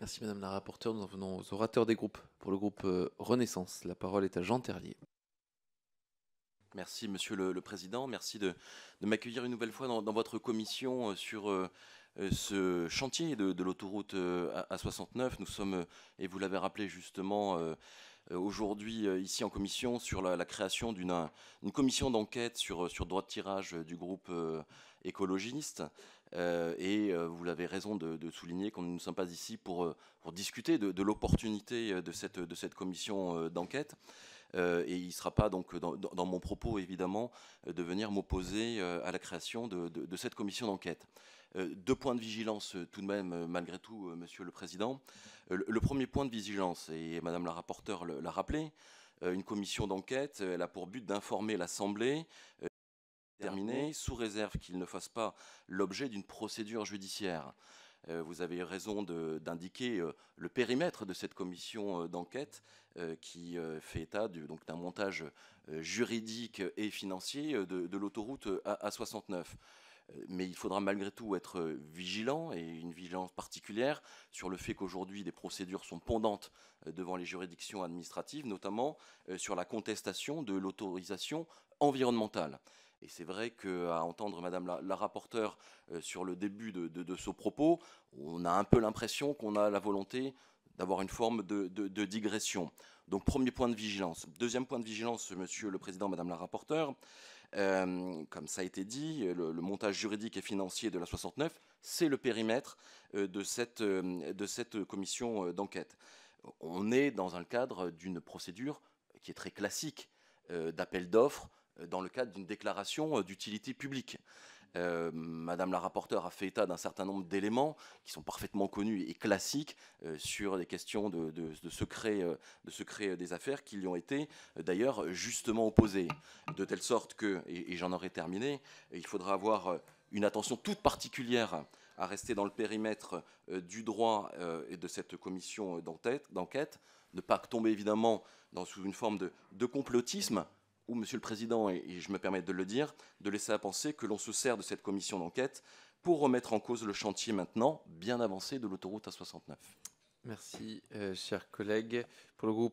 Merci Madame la rapporteure. Nous en venons aux orateurs des groupes. Pour le groupe euh, Renaissance, la parole est à Jean Terlier. Merci Monsieur le, Président, merci de, m'accueillir une nouvelle fois dans votre commission euh, sur euh, euh, ce chantier de, l'autoroute euh, A69. Nous sommes, euh, et vous l'avez rappelé justement, aujourd'hui ici en commission sur la, création d'une commission d'enquête sur, sur droit de tirage du groupe écologiste. et vous l'avez raison de, souligner qu'on ne sommes pas ici pour, discuter de, l'opportunité de cette, commission d'enquête. et il ne sera pas donc dans, mon propos évidemment de venir m'opposer à la création de cette commission d'enquête. Euh, deux points de vigilance euh, tout de même, euh, malgré tout, Monsieur le Président. Le, premier point de vigilance, et Madame la rapporteure l'a rappelé, une commission d'enquête, elle a pour but d'informer l'Assemblée déterminée, sous réserve qu'il ne fasse pas l'objet d'une procédure judiciaire. vous avez raison d'indiquer le périmètre de cette commission d'enquête qui fait état d'un montage juridique et financier de, de l'autoroute A69 mais il faudra malgré tout être euh, vigilant et une vigilance particulière sur le fait qu'aujourd'hui des procédures sont pendantes euh, devant les juridictions administratives, notamment euh, sur la contestation de l'autorisation environnementale. Et c'est vrai qu'à entendre Madame la, rapporteure sur le début de, ce propos, on a un peu l'impression qu'on a la volonté d'avoir une forme de, de, digression. Donc premier point de vigilance. Deuxième point de vigilance, Monsieur le Président, Madame la rapporteure, comme ça a été dit, le, montage juridique et financier de la 69, c'est le périmètre de cette, de cette commission d'enquête. On est dans un cadre d'une procédure qui est très classique d'appel d'offres dans le cadre d'une déclaration d'utilité publique. Euh, Madame la rapporteure a fait état d'un certain nombre d'éléments qui sont parfaitement connus et classiques euh, sur les questions de, secret, de, secret, euh, des affaires qui lui ont été d'ailleurs justement opposées. De telle sorte que, et, j'en aurai terminé, il faudra avoir une attention toute particulière à rester dans le périmètre du droit et de cette commission d'enquête, ne pas tomber évidemment dans, sous une forme de complotisme, Monsieur le Président, et, je me permets de le dire, de laisser à penser que l'on se sert de cette commission d'enquête pour remettre en cause le chantier maintenant bien avancé de l'autoroute A69. Merci, euh, chers collègues. Pour le groupe